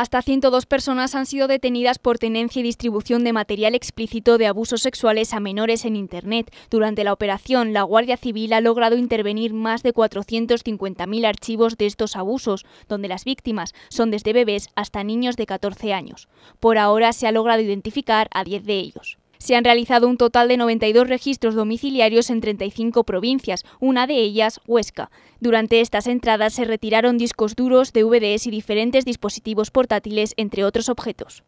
Hasta 102 personas han sido detenidas por tenencia y distribución de material explícito de abusos sexuales a menores en Internet. Durante la operación, la Guardia Civil ha logrado intervenir más de 450.000 archivos de estos abusos, donde las víctimas son desde bebés hasta niños de 14 años. Por ahora se ha logrado identificar a 10 de ellos. Se han realizado un total de 92 registros domiciliarios en 35 provincias, una de ellas Huesca. Durante estas entradas se retiraron discos duros, de VDS y diferentes dispositivos portátiles, entre otros objetos.